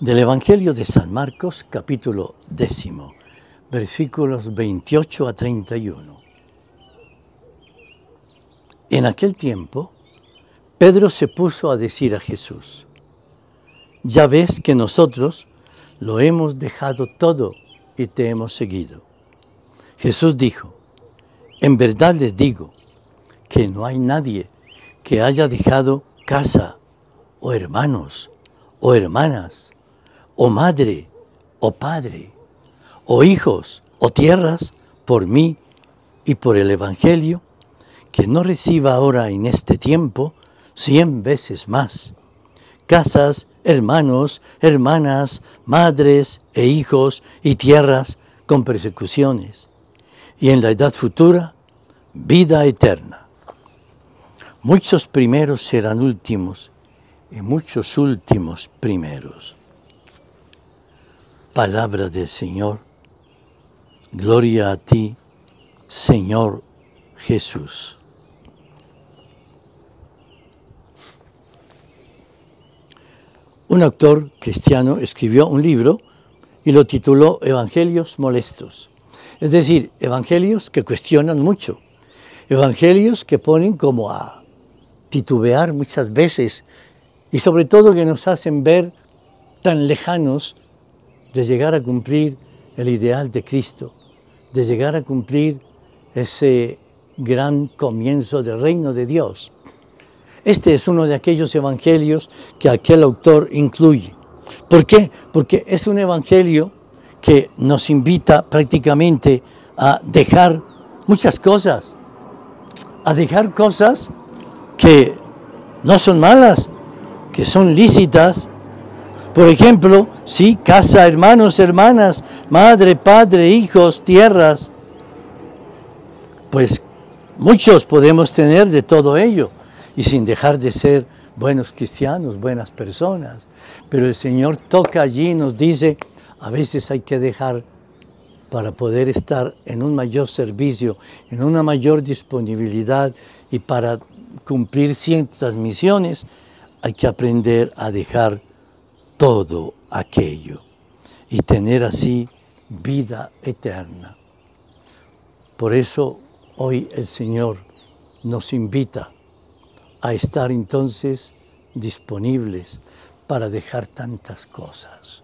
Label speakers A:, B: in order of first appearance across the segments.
A: Del Evangelio de San Marcos, capítulo décimo, versículos 28 a 31. En aquel tiempo, Pedro se puso a decir a Jesús, ya ves que nosotros lo hemos dejado todo y te hemos seguido. Jesús dijo, en verdad les digo que no hay nadie que haya dejado casa o hermanos o hermanas o madre, o padre, o hijos, o tierras, por mí y por el Evangelio, que no reciba ahora en este tiempo cien veces más. Casas, hermanos, hermanas, madres e hijos y tierras con persecuciones. Y en la edad futura, vida eterna. Muchos primeros serán últimos y muchos últimos primeros. Palabra del Señor. Gloria a ti, Señor Jesús. Un autor cristiano escribió un libro y lo tituló Evangelios Molestos. Es decir, evangelios que cuestionan mucho, evangelios que ponen como a titubear muchas veces y sobre todo que nos hacen ver tan lejanos de llegar a cumplir el ideal de Cristo, de llegar a cumplir ese gran comienzo del reino de Dios. Este es uno de aquellos evangelios que aquel autor incluye. ¿Por qué? Porque es un evangelio que nos invita prácticamente a dejar muchas cosas, a dejar cosas que no son malas, que son lícitas. Por ejemplo, Sí, casa, hermanos, hermanas, madre, padre, hijos, tierras. Pues muchos podemos tener de todo ello y sin dejar de ser buenos cristianos, buenas personas. Pero el Señor toca allí y nos dice, a veces hay que dejar para poder estar en un mayor servicio, en una mayor disponibilidad y para cumplir ciertas misiones, hay que aprender a dejar todo aquello y tener así vida eterna. Por eso hoy el Señor nos invita a estar entonces disponibles para dejar tantas cosas.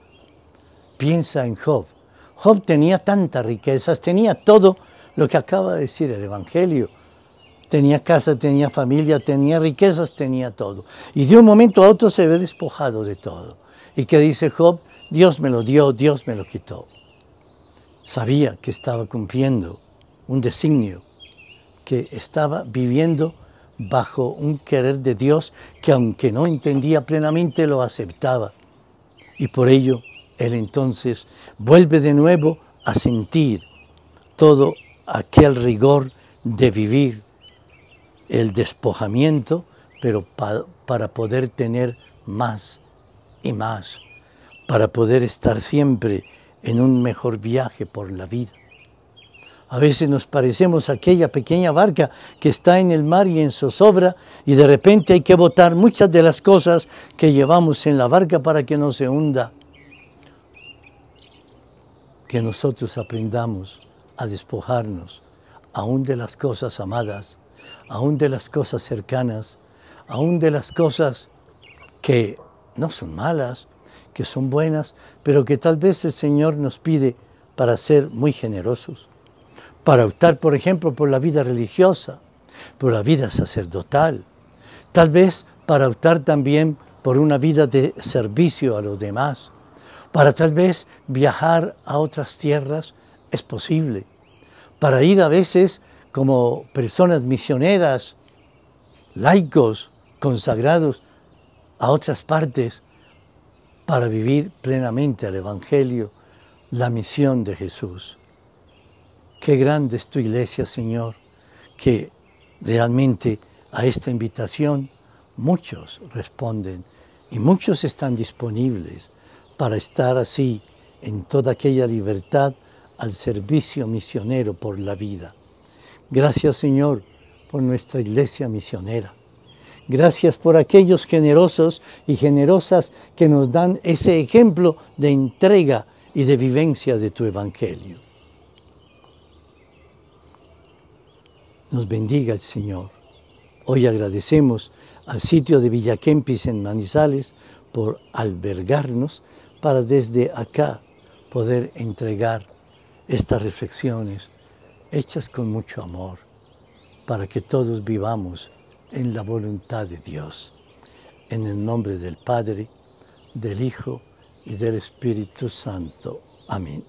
A: Piensa en Job. Job tenía tantas riquezas, tenía todo lo que acaba de decir el Evangelio. Tenía casa, tenía familia, tenía riquezas, tenía todo. Y de un momento a otro se ve despojado de todo. ¿Y qué dice Job? Dios me lo dio, Dios me lo quitó. Sabía que estaba cumpliendo un designio, que estaba viviendo bajo un querer de Dios que aunque no entendía plenamente lo aceptaba. Y por ello él entonces vuelve de nuevo a sentir todo aquel rigor de vivir el despojamiento, pero para poder tener más y más para poder estar siempre en un mejor viaje por la vida. A veces nos parecemos a aquella pequeña barca que está en el mar y en zozobra y de repente hay que botar muchas de las cosas que llevamos en la barca para que no se hunda. Que nosotros aprendamos a despojarnos aún de las cosas amadas, aún de las cosas cercanas, aún de las cosas que no son malas, que son buenas, pero que tal vez el Señor nos pide para ser muy generosos, para optar, por ejemplo, por la vida religiosa, por la vida sacerdotal, tal vez para optar también por una vida de servicio a los demás, para tal vez viajar a otras tierras, es posible, para ir a veces como personas misioneras, laicos, consagrados a otras partes para vivir plenamente el Evangelio, la misión de Jesús. Qué grande es tu iglesia, Señor, que realmente a esta invitación muchos responden y muchos están disponibles para estar así en toda aquella libertad al servicio misionero por la vida. Gracias Señor por nuestra iglesia misionera. Gracias por aquellos generosos y generosas que nos dan ese ejemplo de entrega y de vivencia de tu Evangelio. Nos bendiga el Señor. Hoy agradecemos al sitio de Villaquempis en Manizales por albergarnos para desde acá poder entregar estas reflexiones hechas con mucho amor para que todos vivamos en la voluntad de Dios. En el nombre del Padre, del Hijo y del Espíritu Santo. Amén.